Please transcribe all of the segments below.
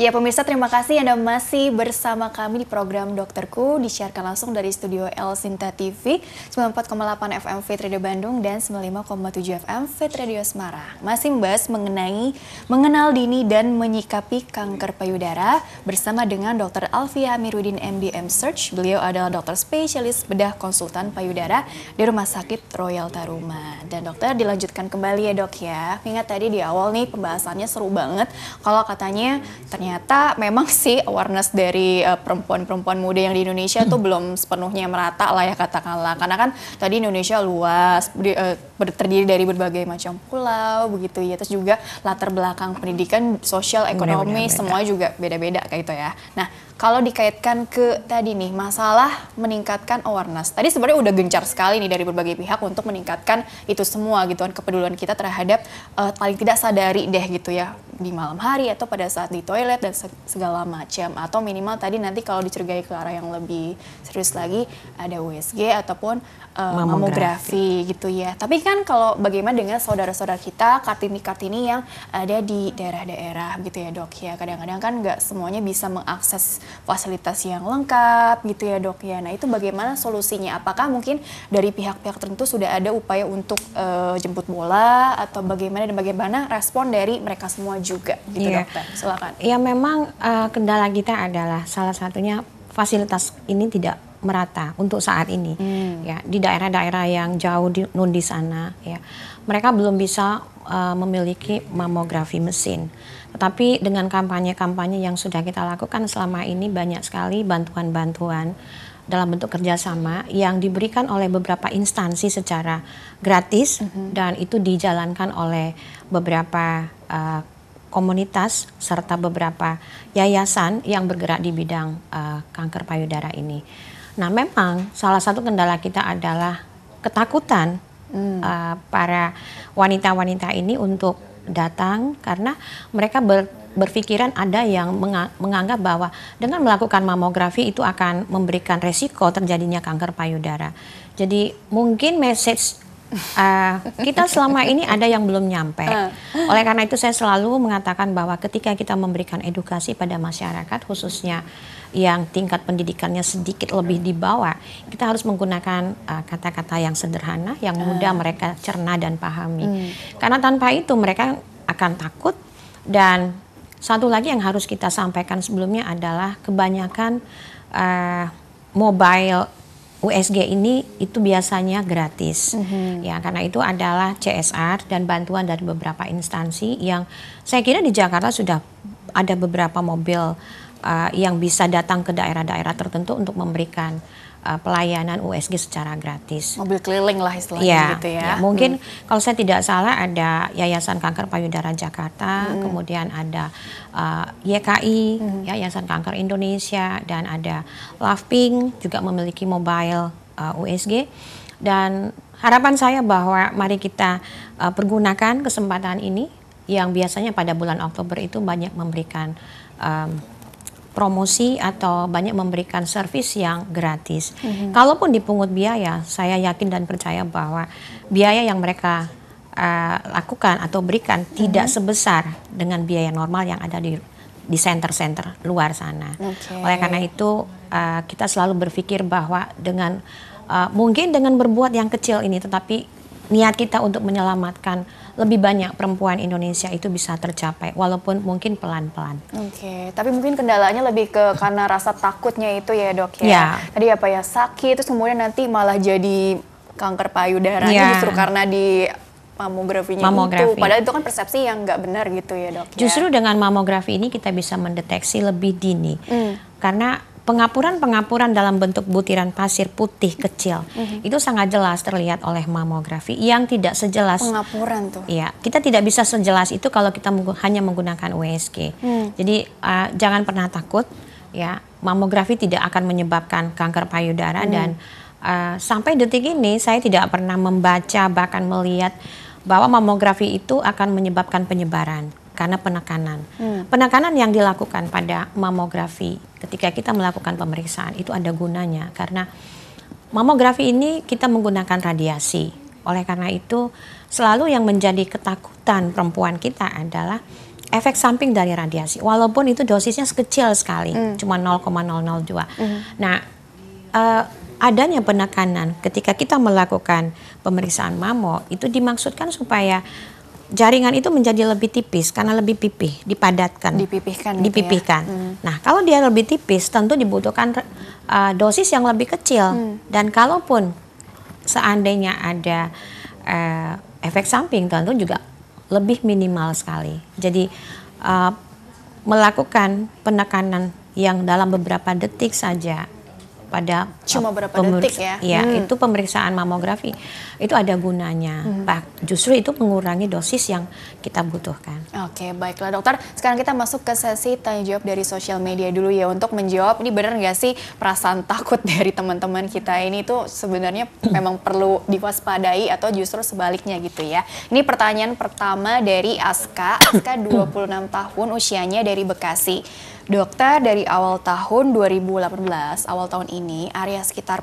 Ya pemirsa terima kasih Anda masih bersama kami di program Dokterku disiarkan langsung dari studio El Sinta TV 94,8 FM Fit Radio Bandung dan 95,7 FM Fit Radio Semarang. Masih membahas mengenai mengenal dini dan menyikapi kanker payudara bersama dengan Dr. Alfia Mirudin MDM Search. Beliau adalah dokter spesialis bedah konsultan payudara di Rumah Sakit Royal Taruma. Dan dokter dilanjutkan kembali ya dok ya. Ingat tadi di awal nih pembahasannya seru banget kalau katanya ternyata ternyata memang sih awareness dari eh, perempuan-perempuan uh, muda yang di Indonesia tuh belum sepenuhnya merata lah ya katakanlah. Karena kan tadi Indonesia luas, di, uh, terdiri dari berbagai macam pulau begitu ya. Terus juga latar belakang pendidikan, sosial, ekonomi, beda semua juga beda-beda kayak gitu ya. Nah, kalau dikaitkan ke tadi nih masalah meningkatkan awareness. Tadi sebenarnya udah gencar sekali nih dari berbagai pihak untuk meningkatkan itu semua gitu kan kepedulian kita terhadap uh, paling tidak sadari deh gitu ya di malam hari atau pada saat di toilet dan segala macam atau minimal tadi nanti kalau dicurigai ke arah yang lebih serius lagi ada USG ataupun uh, mamografi. mamografi gitu ya. Tapi kan kalau bagaimana dengan saudara-saudara kita kartini-kartini yang ada di daerah-daerah gitu ya dok ya. Kadang-kadang kan nggak semuanya bisa mengakses fasilitas yang lengkap gitu ya dok ya. Nah itu bagaimana solusinya? Apakah mungkin dari pihak-pihak tertentu sudah ada upaya untuk uh, jemput bola atau bagaimana dan bagaimana respon dari mereka semua juga gitu yeah. dokter? Silakan. Ya memang uh, kendala kita adalah salah satunya fasilitas ini tidak merata untuk saat ini hmm. ya di daerah-daerah yang jauh di nun di sana ya mereka belum bisa uh, memiliki mamografi mesin tetapi dengan kampanye-kampanye yang sudah kita lakukan selama ini banyak sekali bantuan-bantuan dalam bentuk kerjasama yang diberikan oleh beberapa instansi secara gratis mm -hmm. dan itu dijalankan oleh beberapa uh, komunitas serta beberapa yayasan yang bergerak di bidang uh, kanker payudara ini. Nah memang salah satu kendala kita adalah ketakutan hmm. uh, para wanita-wanita ini untuk datang karena mereka ber, berpikiran ada yang menganggap bahwa dengan melakukan mamografi itu akan memberikan resiko terjadinya kanker payudara. Jadi mungkin message uh, kita selama ini ada yang belum nyampe. Ah. Oleh karena itu saya selalu mengatakan bahwa ketika kita memberikan edukasi pada masyarakat khususnya yang tingkat pendidikannya sedikit lebih di bawah, kita harus menggunakan uh, kata-kata uh, yang sederhana, yang ah. mudah mereka cerna dan pahami. Hmm. Karena tanpa itu mereka akan takut dan satu lagi yang harus kita sampaikan sebelumnya adalah kebanyakan uh, mobile USG ini itu biasanya gratis, mm-hmm. ya karena itu adalah CSR dan bantuan dari beberapa instansi yang saya kira di Jakarta sudah ada beberapa mobil uh, yang bisa datang ke daerah-daerah tertentu untuk memberikan uh, pelayanan USG secara gratis. Mobil keliling lah istilahnya ya, gitu ya. ya mungkin hmm. kalau saya tidak salah ada Yayasan Kanker Payudara Jakarta, hmm. kemudian ada uh, YKI, hmm. ya, Yayasan Kanker Indonesia dan ada Pink juga memiliki mobile uh, USG dan harapan saya bahwa mari kita uh, pergunakan kesempatan ini yang biasanya pada bulan Oktober itu banyak memberikan um, promosi atau banyak memberikan servis yang gratis. Mm -hmm. Kalaupun dipungut biaya, saya yakin dan percaya bahwa biaya yang mereka uh, lakukan atau berikan mm -hmm. tidak sebesar dengan biaya normal yang ada di di center-center luar sana. Okay. Oleh karena itu uh, kita selalu berpikir bahwa dengan uh, mungkin dengan berbuat yang kecil ini, tetapi niat kita untuk menyelamatkan lebih banyak perempuan Indonesia itu bisa tercapai walaupun mungkin pelan-pelan. Oke, okay. tapi mungkin kendalanya lebih ke karena rasa takutnya itu ya dok ya. Yeah. Tadi apa ya sakit itu kemudian nanti malah jadi kanker payudara yeah. justru karena di mamografinya mamografi. itu. Padahal itu kan persepsi yang nggak benar gitu ya dok. Ya. Justru ya. dengan mamografi ini kita bisa mendeteksi lebih dini. Mm. Karena pengapuran-pengapuran dalam bentuk butiran pasir putih kecil mm-hmm. itu sangat jelas terlihat oleh mamografi yang tidak sejelas pengapuran tuh. Ya, kita tidak bisa sejelas itu kalau kita meng- hanya menggunakan USG. Mm. Jadi uh, jangan pernah takut ya, mamografi tidak akan menyebabkan kanker payudara mm. dan uh, sampai detik ini saya tidak pernah membaca bahkan melihat bahwa mamografi itu akan menyebabkan penyebaran karena penekanan. Hmm. Penekanan yang dilakukan pada mamografi ketika kita melakukan pemeriksaan itu ada gunanya karena mamografi ini kita menggunakan radiasi. Oleh karena itu, selalu yang menjadi ketakutan perempuan kita adalah efek samping dari radiasi. Walaupun itu dosisnya sekecil sekali, hmm. cuma 0,002. Hmm. Nah, uh, adanya penekanan ketika kita melakukan pemeriksaan mamo itu dimaksudkan supaya jaringan itu menjadi lebih tipis karena lebih pipih, dipadatkan, dipipihkan, gitu ya. dipipihkan. ya? Nah, kalau dia lebih tipis, tentu dibutuhkan uh, dosis yang lebih kecil. Hmm. Dan kalaupun seandainya ada uh, efek samping, tentu juga lebih minimal sekali. Jadi uh, melakukan penekanan yang dalam beberapa detik saja pada cuma eh, berapa detik ya, ya hmm. itu pemeriksaan mamografi itu ada gunanya hmm. Pak justru itu mengurangi dosis yang kita butuhkan. Oke baiklah dokter sekarang kita masuk ke sesi tanya jawab dari sosial media dulu ya untuk menjawab ini benar nggak sih perasaan takut dari teman-teman kita ini tuh sebenarnya memang perlu diwaspadai atau justru sebaliknya gitu ya. Ini pertanyaan pertama dari Aska Aska 26 tahun usianya dari Bekasi. Dokter dari awal tahun 2018, awal tahun ini area sekitar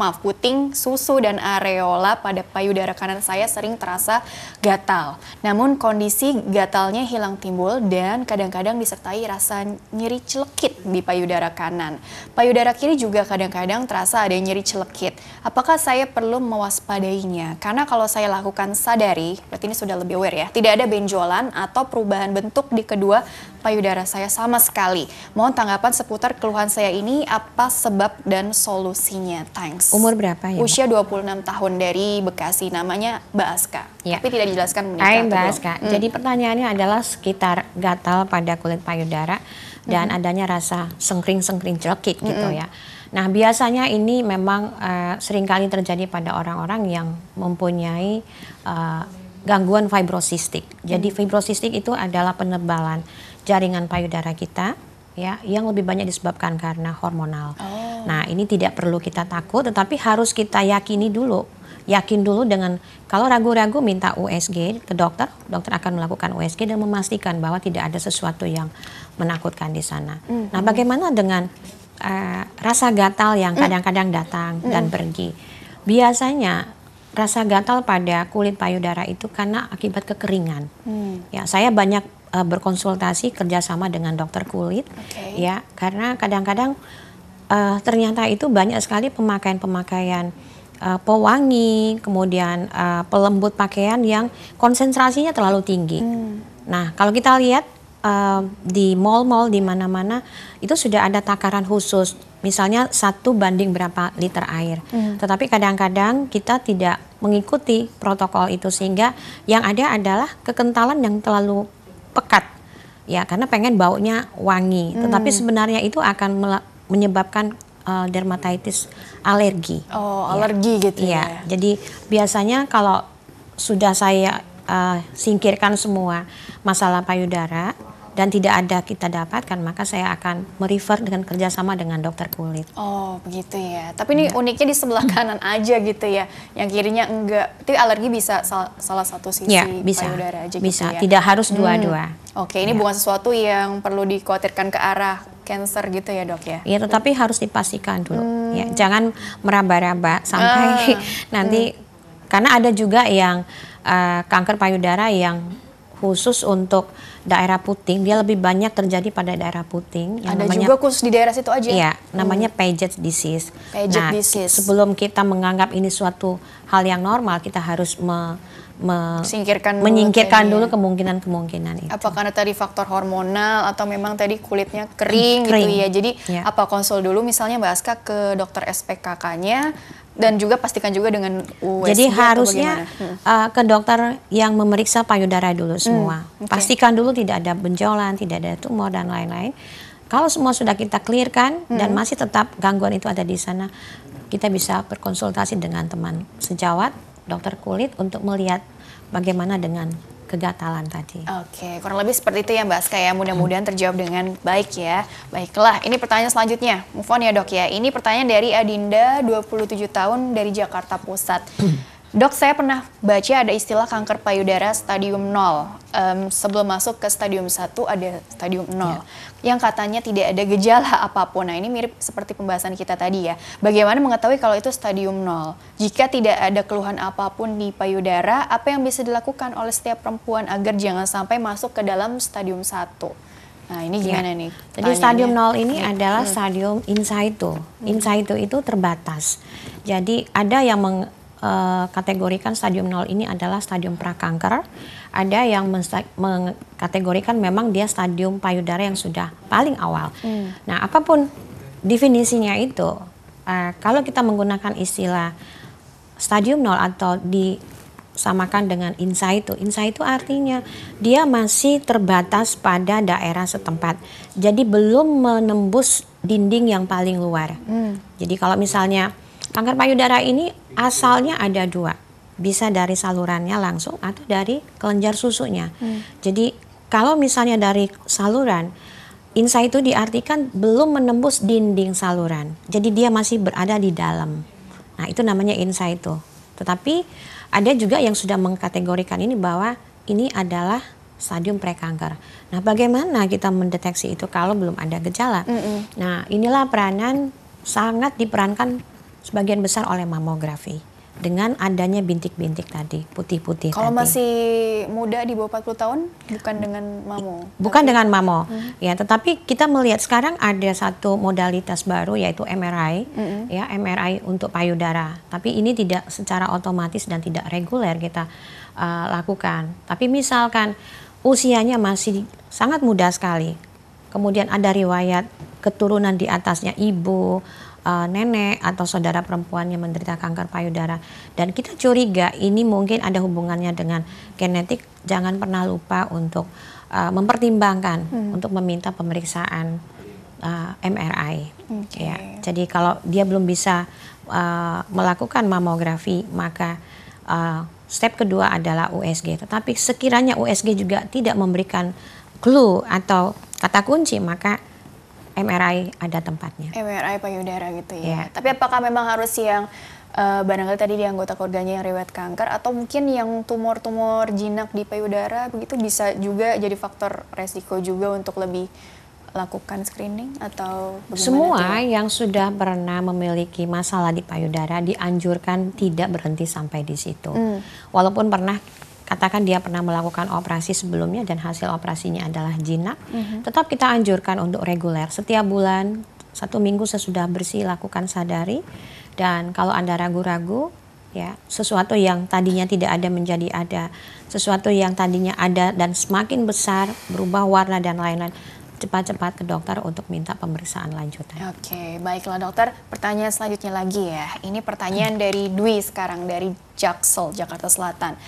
maaf puting susu dan areola pada payudara kanan saya sering terasa gatal. Namun kondisi gatalnya hilang timbul dan kadang-kadang disertai rasa nyeri celekit di payudara kanan. Payudara kiri juga kadang-kadang terasa ada nyeri celekit. Apakah saya perlu mewaspadainya? Karena kalau saya lakukan sadari, berarti ini sudah lebih aware ya, tidak ada benjolan atau perubahan bentuk di kedua payudara saya sama sekali. Mohon tanggapan seputar keluhan saya ini apa sebab dan solusinya. Thanks. Umur berapa ya? Usia 26 tahun dari Bekasi namanya Mbak Aska. Ya. Tapi tidak dijelaskan menikah Hai Mbak Aska. Hmm. Jadi pertanyaannya adalah sekitar gatal pada kulit payudara dan hmm. adanya rasa sengkring-sengkring celekit gitu hmm. gitu ya. Nah, biasanya ini memang uh, seringkali terjadi pada orang-orang yang mempunyai uh, gangguan fibrosistik. Jadi hmm. fibrosistik itu adalah penebalan jaringan payudara kita ya yang lebih banyak disebabkan karena hormonal. Oh. Nah, ini tidak perlu kita takut tetapi harus kita yakini dulu. Yakin dulu dengan kalau ragu-ragu minta USG ke dokter, dokter akan melakukan USG dan memastikan bahwa tidak ada sesuatu yang menakutkan di sana. Mm -hmm. Nah, bagaimana dengan uh, rasa gatal yang mm. kadang-kadang datang mm -hmm. dan pergi? Biasanya rasa gatal pada kulit payudara itu karena akibat kekeringan. Hmm. Ya, saya banyak uh, berkonsultasi kerjasama dengan dokter kulit, okay. ya karena kadang-kadang uh, ternyata itu banyak sekali pemakaian-pemakaian uh, pewangi, kemudian uh, pelembut pakaian yang konsentrasinya terlalu tinggi. Hmm. Nah, kalau kita lihat uh, di mall-mall di mana-mana itu sudah ada takaran khusus, misalnya satu banding berapa liter air. Hmm. Tetapi kadang-kadang kita tidak mengikuti protokol itu sehingga yang ada adalah kekentalan yang terlalu pekat ya karena pengen baunya wangi. Hmm. Tetapi sebenarnya itu akan menyebabkan uh, dermatitis alergi. Oh, ya. alergi gitu ya. ya. Jadi biasanya kalau sudah saya uh, singkirkan semua masalah payudara, dan tidak ada kita dapatkan, maka saya akan merefer dengan kerjasama dengan dokter kulit. Oh, begitu ya. Tapi ini ya. uniknya di sebelah kanan aja gitu ya, yang kirinya enggak. Tapi alergi bisa sal salah satu sisi ya, bisa. payudara aja gitu bisa. gitu ya. Tidak harus hmm. dua-dua. Hmm. Oke, ini ya. bukan sesuatu yang perlu dikhawatirkan ke arah cancer gitu ya dok ya? Iya, tetapi harus dipastikan dulu. Hmm. Ya, jangan meraba-raba sampai ah. nanti hmm. karena ada juga yang uh, kanker payudara yang khusus untuk daerah puting. Dia lebih banyak terjadi pada daerah puting. Yang Ada namanya, juga khusus di daerah situ aja. ya iya, namanya hmm. Paget disease. Paget nah, disease. Sebelum kita menganggap ini suatu hal yang normal, kita harus me, me singkirkan menyingkirkan dulu kemungkinan-kemungkinan itu. Apa karena tadi faktor hormonal atau memang tadi kulitnya kering, gitu kering. gitu ya. Jadi ya. apa konsul dulu misalnya Mbak Aska ke dokter SPKK-nya dan juga pastikan juga dengan USG jadi harusnya uh, ke dokter yang memeriksa payudara dulu hmm, semua hmm, okay. pastikan dulu tidak ada benjolan tidak ada tumor dan lain-lain kalau semua sudah kita clear kan hmm. dan masih tetap gangguan itu ada di sana kita bisa berkonsultasi dengan teman sejawat dokter kulit untuk melihat bagaimana dengan kegatalan tadi. Oke, kurang lebih seperti itu ya Mbak Aska ya. Mudah-mudahan terjawab dengan baik ya. Baiklah, ini pertanyaan selanjutnya. Move on ya dok ya. Ini pertanyaan dari Adinda, 27 tahun dari Jakarta Pusat. Dok, saya pernah baca ada istilah kanker payudara stadium 0. Um, sebelum masuk ke stadium 1 ada stadium 0. Yeah. Yang katanya tidak ada gejala apapun. Nah, ini mirip seperti pembahasan kita tadi ya. Bagaimana mengetahui kalau itu stadium 0? Jika tidak ada keluhan apapun di payudara, apa yang bisa dilakukan oleh setiap perempuan agar jangan sampai masuk ke dalam stadium 1? Nah, ini iya. gimana yeah. nih? Jadi stadium nol ini iya. hmm. adalah stadium in situ. Hmm. In situ itu terbatas. Jadi ada yang meng, uh, kategorikan stadium 0 ini adalah stadium prakanker. Ada yang mengkategorikan memang dia stadium payudara yang sudah paling awal. Hmm. Nah, apapun definisinya itu, uh, kalau kita menggunakan istilah stadium 0 atau disamakan dengan insa itu, insa itu artinya dia masih terbatas pada daerah setempat. Jadi belum menembus dinding yang paling luar. Hmm. Jadi kalau misalnya Kanker payudara ini asalnya ada dua, bisa dari salurannya langsung atau dari kelenjar susunya. Hmm. Jadi kalau misalnya dari saluran, insa itu diartikan belum menembus dinding saluran. Jadi dia masih berada di dalam. Nah itu namanya insa itu. Tetapi ada juga yang sudah mengkategorikan ini bahwa ini adalah stadium prekanker. Nah bagaimana kita mendeteksi itu kalau belum ada gejala? Mm -mm. Nah inilah peranan sangat diperankan sebagian besar oleh mamografi dengan adanya bintik-bintik tadi putih-putih. Kalau tadi. masih muda di bawah 40 tahun bukan dengan mamo. Bukan tapi... dengan mamo. Hmm. Ya, tetapi kita melihat sekarang ada satu modalitas baru yaitu MRI. Hmm. Ya, MRI untuk payudara. Tapi ini tidak secara otomatis dan tidak reguler kita uh, lakukan. Tapi misalkan usianya masih sangat muda sekali. Kemudian ada riwayat keturunan di atasnya ibu uh, nenek atau saudara perempuannya menderita kanker payudara dan kita curiga ini mungkin ada hubungannya dengan genetik jangan pernah lupa untuk uh, mempertimbangkan hmm. untuk meminta pemeriksaan uh, eh, MRI okay. ya jadi kalau dia belum bisa uh, melakukan mamografi maka uh, step kedua adalah USG tetapi sekiranya USG juga tidak memberikan clue atau kata kunci maka MRI ada tempatnya. MRI payudara gitu ya. Yeah. Tapi apakah memang harus yang uh, eh, barangkali tadi di anggota keluarganya yang riwayat kanker atau mungkin yang tumor-tumor jinak di payudara begitu bisa juga jadi faktor resiko juga untuk lebih lakukan screening atau semua itu? Ya? yang sudah pernah memiliki masalah di payudara dianjurkan tidak berhenti sampai di situ. Hmm. Walaupun pernah katakan dia pernah melakukan operasi sebelumnya dan hasil operasinya adalah jinak, mm-hmm. tetap kita anjurkan untuk reguler setiap bulan satu minggu sesudah bersih lakukan sadari dan kalau anda ragu-ragu ya sesuatu yang tadinya tidak ada menjadi ada sesuatu yang tadinya ada dan semakin besar berubah warna dan lain-lain cepat-cepat ke dokter untuk minta pemeriksaan lanjutan. Oke, baiklah dokter. Pertanyaan selanjutnya lagi ya. Ini pertanyaan dari Dwi sekarang dari Jaksel, Jakarta Selatan.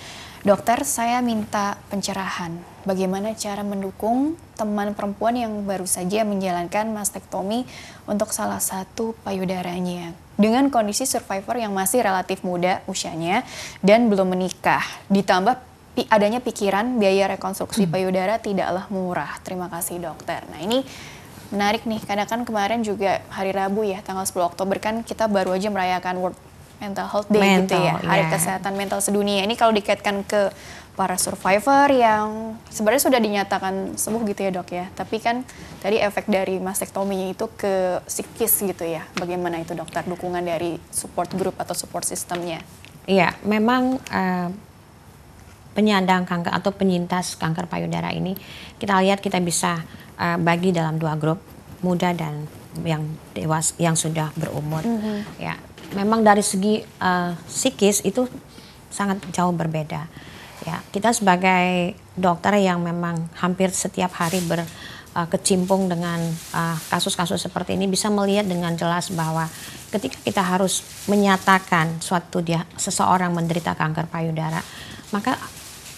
Dokter, saya minta pencerahan. Bagaimana cara mendukung teman perempuan yang baru saja menjalankan mastektomi untuk salah satu payudaranya? Dengan kondisi survivor yang masih relatif muda usianya dan belum menikah, ditambah adanya pikiran biaya rekonstruksi hmm. payudara tidaklah murah. Terima kasih dokter. Nah ini menarik nih karena kan kemarin juga hari Rabu ya tanggal 10 Oktober kan kita baru aja merayakan World mental health day gitu mental, gitu ya, hari yeah. kesehatan mental sedunia. Ini kalau dikaitkan ke para survivor yang sebenarnya sudah dinyatakan sembuh gitu ya dok ya. Tapi kan tadi efek dari mastektominya itu ke psikis gitu ya. Bagaimana itu dokter dukungan dari support group atau support sistemnya? Iya, memang uh, penyandang kanker atau penyintas kanker payudara ini kita lihat kita bisa uh, bagi dalam dua grup muda dan yang dewas yang sudah berumur mm -hmm. ya memang dari segi uh, psikis itu sangat jauh berbeda. Ya, kita sebagai dokter yang memang hampir setiap hari berkecimpung eh, uh, dengan eh, kasus-kasus uh, seperti ini bisa melihat dengan jelas bahwa ketika kita harus menyatakan suatu dia seseorang menderita kanker payudara, maka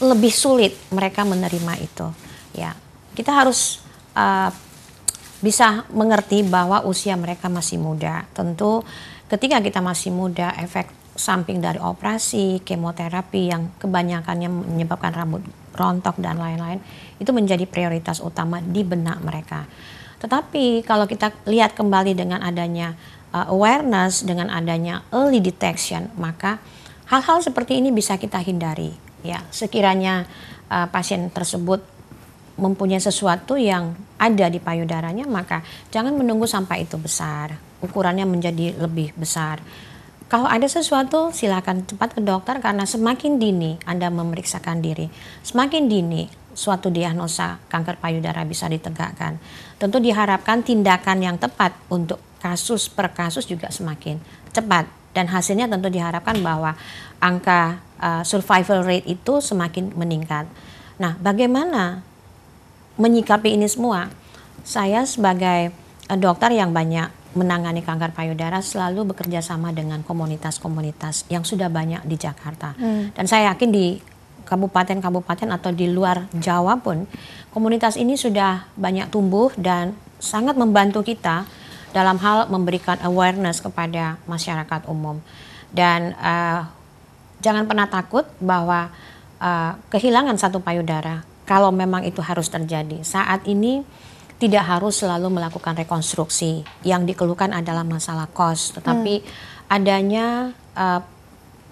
lebih sulit mereka menerima itu. Ya, kita harus uh, bisa mengerti bahwa usia mereka masih muda. Tentu ketika kita masih muda efek samping dari operasi, kemoterapi yang kebanyakannya menyebabkan rambut rontok dan lain-lain itu menjadi prioritas utama di benak mereka. Tetapi kalau kita lihat kembali dengan adanya uh, awareness, dengan adanya early detection, maka hal-hal seperti ini bisa kita hindari. Ya, sekiranya uh, pasien tersebut mempunyai sesuatu yang ada di payudaranya, maka jangan menunggu sampai itu besar ukurannya menjadi lebih besar. Kalau ada sesuatu, silakan cepat ke dokter karena semakin dini Anda memeriksakan diri, semakin dini suatu diagnosa kanker payudara bisa ditegakkan. Tentu diharapkan tindakan yang tepat untuk kasus per kasus juga semakin cepat dan hasilnya tentu diharapkan bahwa angka uh, survival rate itu semakin meningkat. Nah, bagaimana menyikapi ini semua? Saya sebagai eh, dokter yang banyak menangani kanker payudara selalu bekerja sama dengan komunitas-komunitas yang sudah banyak di Jakarta. Hmm. Dan saya yakin di kabupaten-kabupaten atau di luar Jawa pun komunitas ini sudah banyak tumbuh dan sangat membantu kita dalam hal memberikan awareness kepada masyarakat umum. Dan uh, jangan pernah takut bahwa uh, kehilangan satu payudara kalau memang itu harus terjadi. Saat ini tidak harus selalu melakukan rekonstruksi. Yang dikeluhkan adalah masalah kos, tetapi hmm. adanya pakaian eh,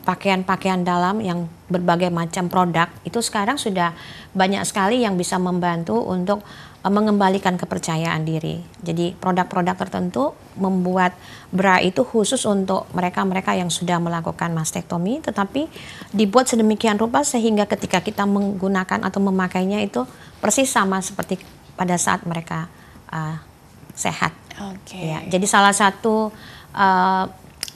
pakaian-pakaian dalam yang berbagai macam produk itu sekarang sudah banyak sekali yang bisa membantu untuk eh, mengembalikan kepercayaan diri. Jadi produk-produk tertentu membuat bra itu khusus untuk mereka-mereka yang sudah melakukan mastektomi tetapi dibuat sedemikian rupa sehingga ketika kita menggunakan atau memakainya itu persis sama seperti pada saat mereka uh, sehat. Okay. Ya, jadi salah satu uh,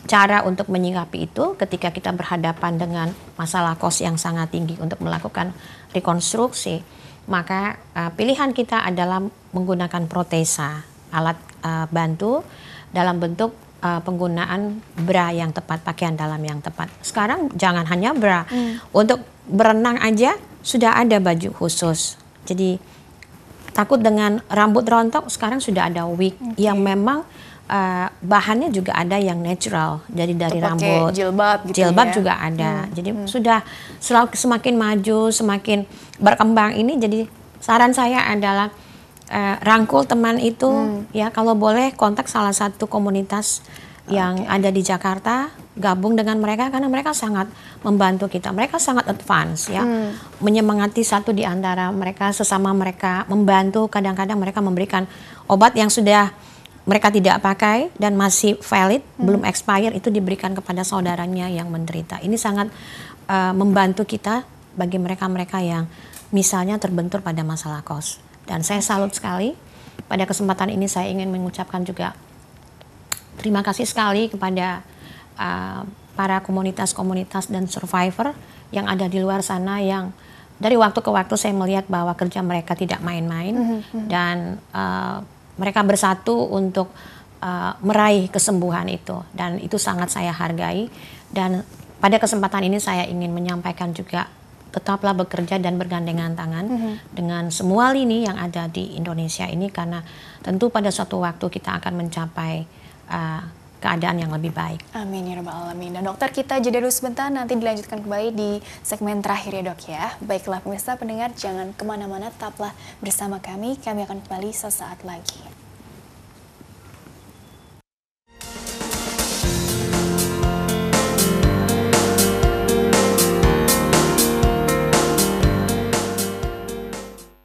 cara untuk menyikapi itu ketika kita berhadapan dengan masalah kos yang sangat tinggi untuk melakukan rekonstruksi, maka uh, pilihan kita adalah menggunakan protesa, alat uh, bantu dalam bentuk uh, penggunaan bra yang tepat, pakaian dalam yang tepat. Sekarang jangan hanya bra. Hmm. Untuk berenang aja sudah ada baju khusus. Jadi takut dengan rambut rontok sekarang sudah ada wig okay. yang memang uh, bahannya juga ada yang natural jadi dari rambut jilbab gitu jilbab ya? juga ada hmm. jadi hmm. sudah selalu semakin maju semakin berkembang ini jadi saran saya adalah uh, rangkul teman itu hmm. ya kalau boleh kontak salah satu komunitas yang okay. ada di Jakarta gabung dengan mereka karena mereka sangat membantu kita. Mereka sangat advance ya. Hmm. Menyemangati satu di antara mereka sesama mereka, membantu kadang-kadang mereka memberikan obat yang sudah mereka tidak pakai dan masih valid, hmm. belum expired itu diberikan kepada saudaranya yang menderita. Ini sangat uh, membantu kita bagi mereka-mereka yang misalnya terbentur pada masalah kos. Dan saya salut sekali pada kesempatan ini saya ingin mengucapkan juga terima kasih sekali kepada uh, para komunitas-komunitas dan survivor yang ada di luar sana yang dari waktu ke waktu saya melihat bahwa kerja mereka tidak main-main mm -hmm. dan uh, mereka bersatu untuk uh, meraih kesembuhan itu dan itu sangat saya hargai dan pada kesempatan ini saya ingin menyampaikan juga tetaplah bekerja dan bergandengan tangan mm -hmm. dengan semua lini yang ada di Indonesia ini karena tentu pada suatu waktu kita akan mencapai uh, keadaan yang lebih baik. Amin ya rabbal alamin. Dan dokter kita jeda dulu sebentar nanti dilanjutkan kembali di segmen terakhir ya dok ya. Baiklah pemirsa pendengar jangan kemana-mana tetaplah bersama kami. Kami akan kembali sesaat lagi.